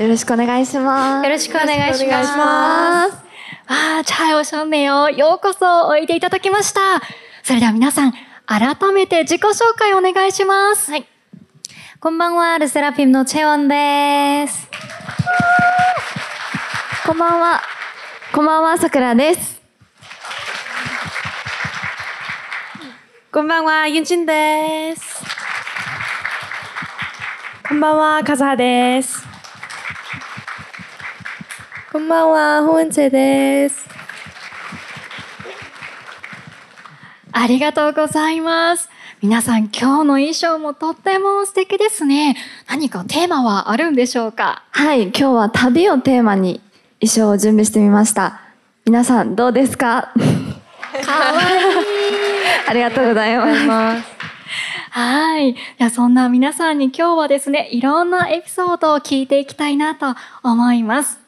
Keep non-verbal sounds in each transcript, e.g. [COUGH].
よろしくお願いします。よろしくお願いします。ますああ、チャイオションメよ、ようこそおいでいただきました。それでは皆さん、改めて自己紹介お願いします。はい。こんばんは、ルセラピムのチェオンです。こんばんは。こんばんは、さくらです。こんばんは、ユンチンです。こんばんは、カズハです。こんばんは、ホンチェです。ありがとうございます。皆さん、今日の衣装もとっても素敵ですね。何かテーマはあるんでしょうかはい、今日は旅をテーマに衣装を準備してみました。皆さん、どうですか [LAUGHS] かわいい。ありがとうございます。はい。じゃそんな皆さんに今日はですね、いろんなエピソードを聞いていきたいなと思います。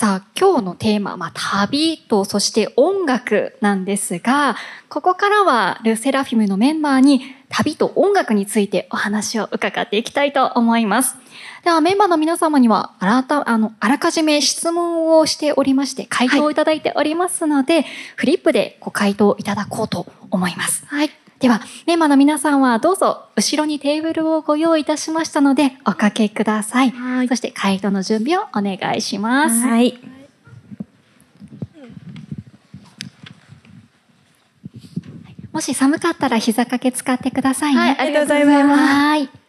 さあ今日のテーマ、まあ、旅とそして音楽なんですがここからはルセラフィムのメンバーに旅と音楽についてお話を伺っていきたいと思います。ではメンバーの皆様にはあらたあのあらかじめ質問をしておりまして回答をいただいておりますので、はい、フリップでご回答いただこうと思います。はい、では、メンバーの皆さんはどうぞ後ろにテーブルをご用意いたしましたのでおかけください。はい、そして回答の準備をお願いします。はい。もし寒かったら膝掛け使ってくださいね。はい、ありがとうございます。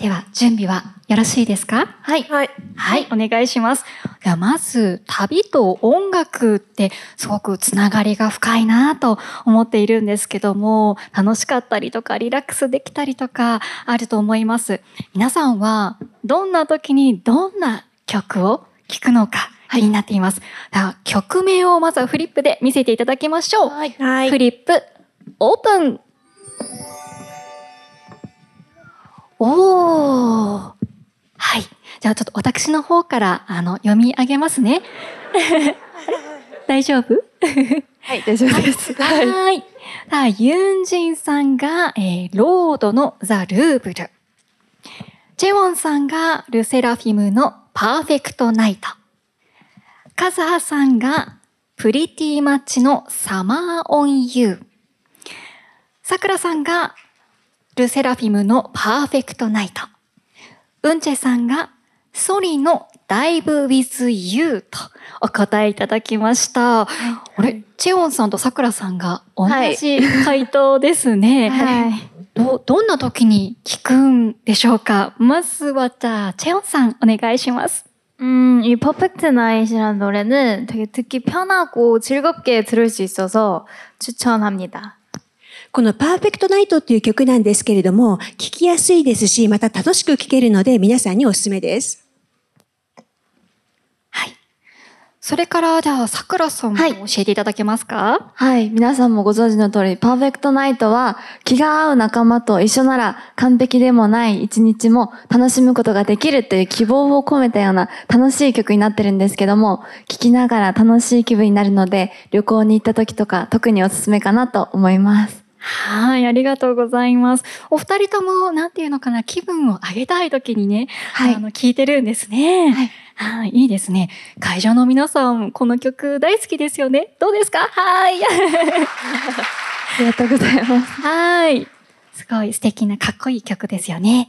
では、準備はよろしいですかはい。はい。はい、お願いします。では、まず、旅と音楽って、すごくつながりが深いなと思っているんですけども、楽しかったりとか、リラックスできたりとか、あると思います。皆さんは、どんな時にどんな曲を聴くのか、気になっています。では、曲名をまずはフリップで見せていただきましょう。はい。はい、フリップ、オープンおじゃあちょっと私の方からあの読み上げますね。大丈夫はい、大丈夫です。はい。はい。さあ、ユンジンさんが、えー、ロードのザ・ルーブル。ジェウォンさんがルセラフィムのパーフェクトナイト。カズハさんがプリティマッチのサマー・オン・ユー。さくらさんがルセラフィムのパーフェクトナイト。ウンチェさんがソリの Dive with you とお答えいただきました。はい、あれ、チェオンさんとさくらさんが同じ回答ですね。はい。ど、どんな時に聞くんでしょうかまずはじゃあ、チェオンさんお願いします。음이퍼펙트나잇이라는노래는되게듣기편하고즐겁게들을수있어서추천합니다このパーフェクトナイトっていう曲なんですけれども、聴きやすいですし、また楽しく聴けるので皆さんにおすすめです。はい。それからじゃあ、さくらさんも教えていただけますか、はい、はい、皆さんもご存知の通り、パーフェクトナイトは気が合う仲間と一緒なら完璧でもない一日も楽しむことができるという希望を込めたような楽しい曲になってるんですけども、聴きながら楽しい気分になるので、旅行に行った時とか特におすすめかなと思います。はい、ありがとうございます。お二人とも、なんていうのかな、気分を上げたい時にね、はい、あの、聞いてるんですね。はい。はい、いいですね。会場の皆さん、この曲大好きですよね。どうですかはい。ありがとうございます。はい。すごい素敵なかっこいい曲ですよね。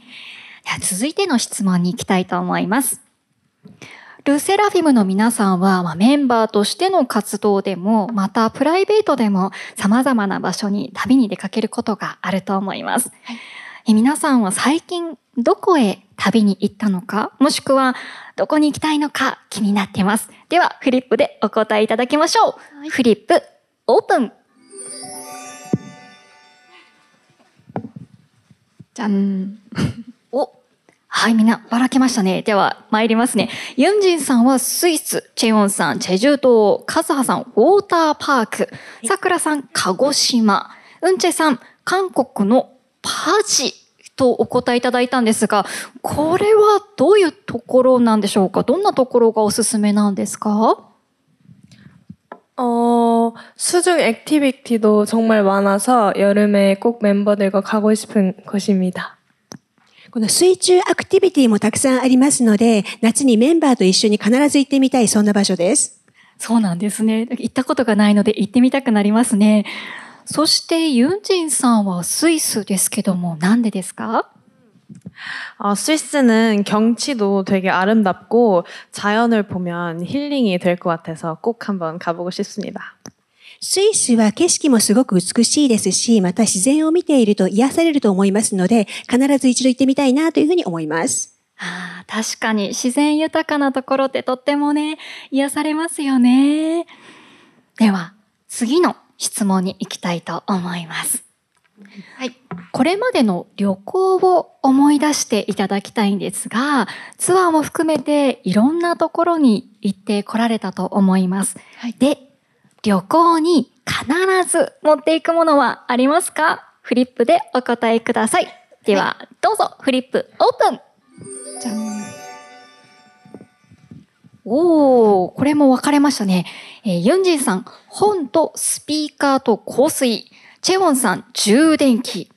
では続いての質問に行きたいと思います。ルセラフィムの皆さんは、まあ、メンバーとしての活動でも、またプライベートでも様々な場所に旅に出かけることがあると思います。はい、皆さんは最近どこへ旅に行ったのか、もしくはどこに行きたいのか気になっています。ではフリップでお答えいただきましょう。はい、フリップオープンじゃんはい、みんなばらけましたね。では、参りますね。ユンジンさんはスイス、チェヨンさん、チェジュ島、カズハさん、ウォーターパーク、さくらさん、鹿児島、うんちェさん、韓国のパジとお答えいただいたんですが、これはどういうところなんでしょうかどんなところがおすすめなんですか어수중액티비티도정말많아서여름에꼭멤버들과가고싶은곳입니다この水中アクティビティもたくさんありますので、夏にメンバーと一緒に必ず行ってみたい、そんな場所です。そうなんですね。行ったことがないので行ってみたくなりますね。そしてユンジンさんはスイスですけども、なんでですか스위스는경치도되게아름답고자연을보면힐링이될것같아서꼭한번가보고싶습니다スイスは景色もすごく美しいですし、また自然を見ていると癒されると思いますので、必ず一度行ってみたいなというふうに思います。あ確かに自然豊かなところってとってもね、癒されますよね。では、次の質問に行きたいと思います。はい。これまでの旅行を思い出していただきたいんですが、ツアーも含めていろんなところに行ってこられたと思います。はい、で、旅行に必ず持っていくものはありますかフリップでお答えください。では、はい、どうぞ、フリップオープンじゃんおー、これも分かれましたね。えー、ユンジンさん、本とスピーカーと香水。チェウォンさん、充電器。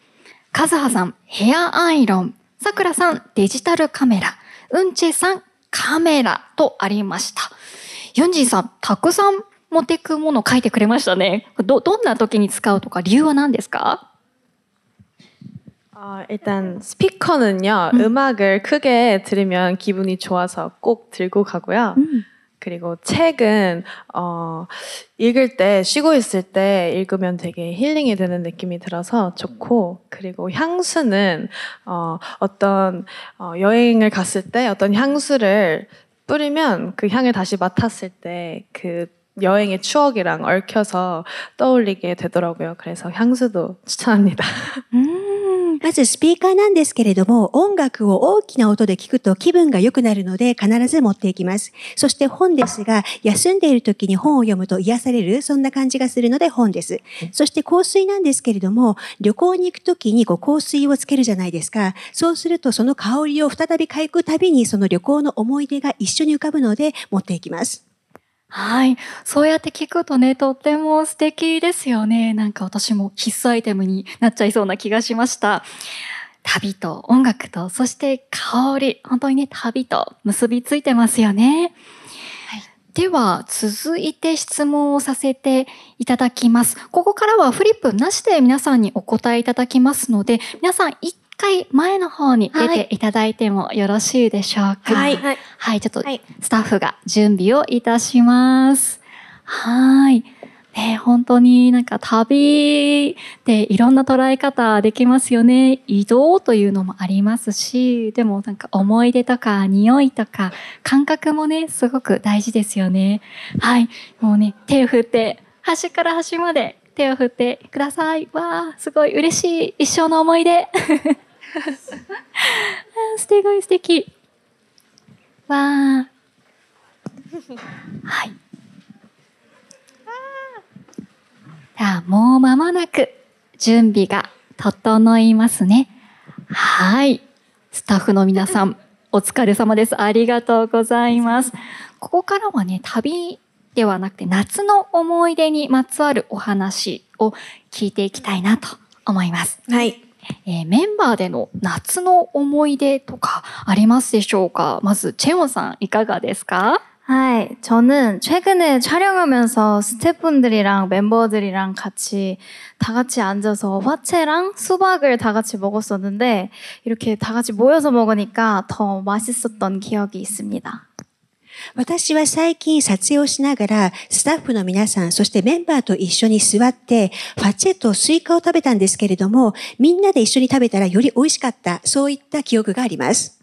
カズハさん、ヘアアイロン。さくらさん、デジタルカメラ。ウンチェさん、カメラとありました。ユンジンさん、たくさん持っていくものを書いてくれましたね。どどんな時に使うとか理由は何ですか？ 어, 일단 스피커는요 음. 악을 크게 들으면 기분이 좋아서 꼭 들고 가고요. 음. 그리고 책은 어, 읽을 때 쉬고 있을 때 읽으면 되게 힐링이 되는 느낌이 들어서 좋고 그리고 향수는 어, 어떤 어, 여행을 갔을 때 어떤 향수를 뿌리면 그 향을 다시 맡았을 때그 여행의추억이랑얽혀서떠올리게되더라고요그래서향수도추천합니다まずスピーカーなんですけれども、音楽を大きな音で聞くと気分が良くなるので必ず持っていきます。そして本ですが、休んでいる時に本を読むと癒される、そんな感じがするので本です。そして香水なんですけれども、旅行に行く時にこう香水をつけるじゃないですか。そうするとその香りを再び嗅くたびにその旅行の思い出が一緒に浮かぶので持っていきます。はい。そうやって聞くとね、とっても素敵ですよね。なんか私も必須アイテムになっちゃいそうな気がしました。旅と音楽と、そして香り。本当にね、旅と結びついてますよね。はい、では、続いて質問をさせていただきます。ここからはフリップなしで皆さんにお答えいただきますので、皆さん一回前の方に出ていただいてもよろしいでしょうか。はい。はい、はい、ちょっとスタッフが準備をいたします。はい。ね、本当になんか旅っていろんな捉え方できますよね。移動というのもありますし、でもなんか思い出とか匂いとか感覚もね、すごく大事ですよね。はい。もうね、手を振って端から端まで手を振ってください。わあ、すごい嬉しい。一生の思い出。すごい素敵。わあ。はい。じゃあ、もう間もなく準備が整いますね。はい。スタッフの皆さん、お疲れ様です。ありがとうございます。ここからはね、旅ではなくて夏の思い出にまつわるお話を聞いていきたいなと思います。はい。えー、メンバーでの夏の思い出とかありますでしょうかまず、チェオンさんいかがですか하이저는최근에촬영하면서스태프분들이랑멤버들이랑같이다같이앉아서화채랑수박을다같이먹었었는데이렇게다같이모여서먹으니까더맛있었던기억이있습니다私は最近撮影をしながら、スタッフの皆さん、そしてメンバーと一緒に座って、ファチェとスイカを食べたんですけれども、みんなで一緒に食べたらより美味しかった、そういった記憶があります。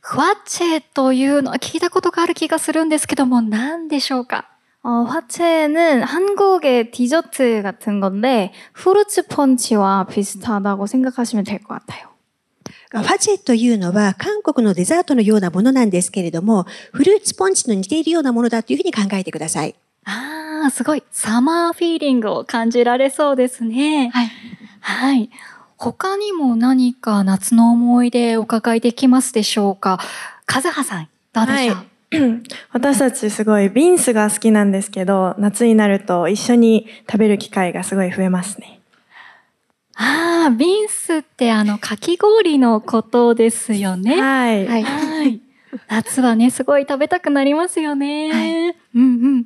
ファチェというのは聞いたことがある気がするんですけども、何でしょうか어화채는한국의디저트같은건데후르츠펀치와비슷하다고생각하시면될것같아요ファジェというのは韓国のデザートのようなものなんですけれども、フルーツポンチと似ているようなものだというふうに考えてください。ああ、すごい。サマーフィーリングを感じられそうですね。はい。はい。他にも何か夏の思い出お伺いできますでしょうか。カズハさん、どうでしょう、はい [CLEARS THROAT] 私たちすごいビンスが好きなんですけど夏になると一緒に食べる機会がすごい増えますねああ、ビンスってあの、かき氷のことですよね。はい。はい。夏はね、すごい食べたくなりますよね。はい、うんうん。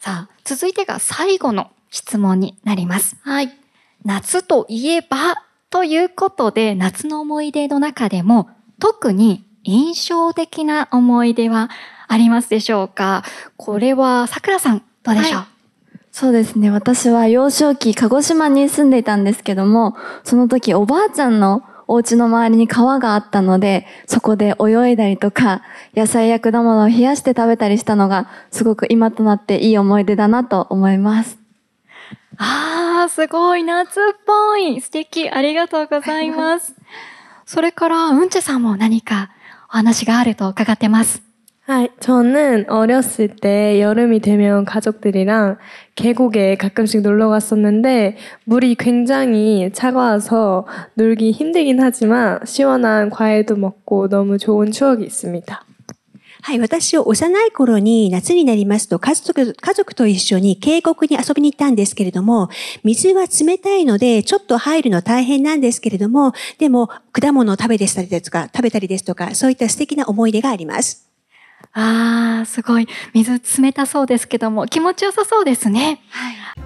さあ、続いてが最後の質問になります。はい。夏といえばということで、夏の思い出の中でも、特に印象的な思い出はありますでしょうかこれは、さくらさん、どうでしょう、はいそうですね。私は幼少期、鹿児島に住んでいたんですけども、その時おばあちゃんのお家の周りに川があったので、そこで泳いだりとか、野菜や果物を冷やして食べたりしたのが、すごく今となっていい思い出だなと思います。ああ、すごい、夏っぽい。素敵、ありがとうございます。[LAUGHS] それから、うんちさんも何かお話があると伺ってます。はい저는어렸을때여름이되면가족들이랑계곡에가끔씩놀러갔었는데물이굉장히차가워서놀기힘들긴하지만시원한과일도먹고너무좋은추억이있습니다はい、私は幼い頃に夏になりますと家族家族と一緒に渓谷に遊びに行ったんですけれども、水は冷たいのでちょっと入るの大変なんですけれども、でも果物を食べて、したりですとか、食べたりですとか、そういった素敵な思い出があります。あー、すごい。水冷たそうですけども、気持ちよさそうですね。はい